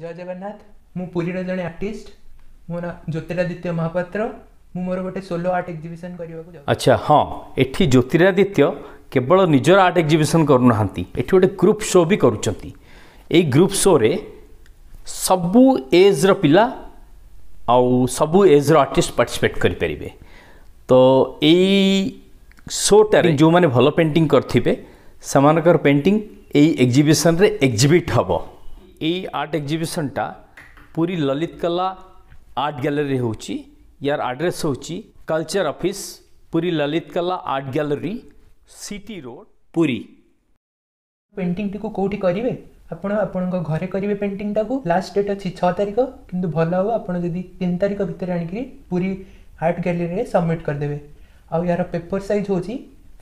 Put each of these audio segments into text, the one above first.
ଜୟ ଜଗନ୍ନାଥ ମୁଁ ପୁରୀର ଜଣେ ଆର୍ଟିଷ୍ଟ ମୋ ନାଁ ଜ୍ୟୋତିରାଦିତ୍ୟ ମହାପାତ୍ର ମୁଁ ମୋର ଗୋଟେ ସୋଲୋ ଆର୍ଟ ଏକ୍ଜିବିସନ୍ କରିବାକୁ ଯାଉଛି ଆଚ୍ଛା ହଁ ଏଠି ଜ୍ୟୋତିରାଦିତ୍ୟ କେବଳ ନିଜର ଆର୍ଟ ଏକ୍ଜିବିସନ୍ କରୁନାହାନ୍ତି ଏଠି ଗୋଟେ ଗ୍ରୁପ୍ ଶୋ ବି କରୁଛନ୍ତି ଏଇ ଗ୍ରୁପ୍ ଶୋରେ ସବୁ ଏଜ୍ର ପିଲା ଆଉ ସବୁ ଏଜ୍ର ଆର୍ଟିଷ୍ଟ ପାର୍ଟିସିପେଟ୍ କରିପାରିବେ ତ ଏଇ ଶୋଟାରେ ଯେଉଁମାନେ ଭଲ ପେଣ୍ଟିଂ କରିଥିବେ ସେମାନଙ୍କର ପେଣ୍ଟିଂ ଏଇ ଏକ୍ଜିବିସନ୍ରେ ଏକ୍ଜିବିଟ୍ ହେବ आर्ट एक्जिबिशन एक्जिबिशनटा पूरी ललित कला आर्ट ग्यालेरी हूँ यार आड्रेस हूँ culture office Puri Lalit Kala art gallery city road Puri painting टी कौट करेंगे आपण आपण घरे करेंगे पेंटिंग टाक लास्ट डेट अच्छी छः तारीख कि भल हम आप तीन तारिख भितर पूरी आर्ट ग्यालेरी में सबमिट करदे आउ यार पेपर सैज हूँ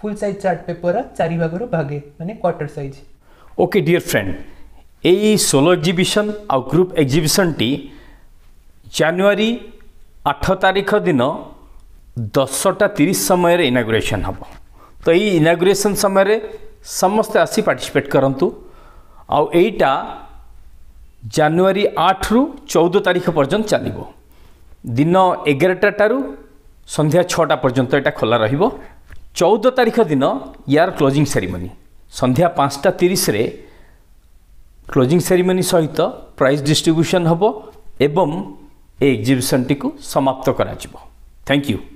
फुल सैज चार्ट पेपर चार भागर भागे मैंने क्वार्टर सैज ओके डियर फ्रेंड ଏଇ ସୋଲୋ ଏକ୍ଜିବିସନ୍ ଆଉ ଗ୍ରୁପ୍ ଏକ୍ଜିବିସନ୍ଟି ଜାନୁଆରୀ ଆଠ ତାରିଖ ଦିନ ଦଶଟା ତିରିଶ ସମୟରେ ଇନାଗୁରେସନ୍ ହେବ ତ ଏଇ ଇନାଗୁରେସନ୍ ସମୟରେ ସମସ୍ତେ ଆସି ପାର୍ଟିସିପେଟ୍ କରନ୍ତୁ ଆଉ ଏଇଟା ଜାନୁଆରୀ ଆଠରୁ ଚଉଦ ତାରିଖ ପର୍ଯ୍ୟନ୍ତ ଚାଲିବ ଦିନ ଏଗାରଟାଠାରୁ ସନ୍ଧ୍ୟା ଛଅଟା ପର୍ଯ୍ୟନ୍ତ ଏଇଟା ଖୋଲା ରହିବ ଚଉଦ ତାରିଖ ଦିନ ଏହାର କ୍ଲୋଜିଂ ସେରିମୋନି ସନ୍ଧ୍ୟା ପାଞ୍ଚଟା ତିରିଶରେ କ୍ଲୋଜିଂ ସେରିମୋନି ସହିତ ପ୍ରାଇସ୍ ଡିଷ୍ଟ୍ରିବ୍ୟୁସନ୍ ହେବ ଏବଂ ଏ ଏକ୍ଜିବିସନ୍ଟିକୁ ସମାପ୍ତ କରାଯିବ ଥ୍ୟାଙ୍କ ୟୁ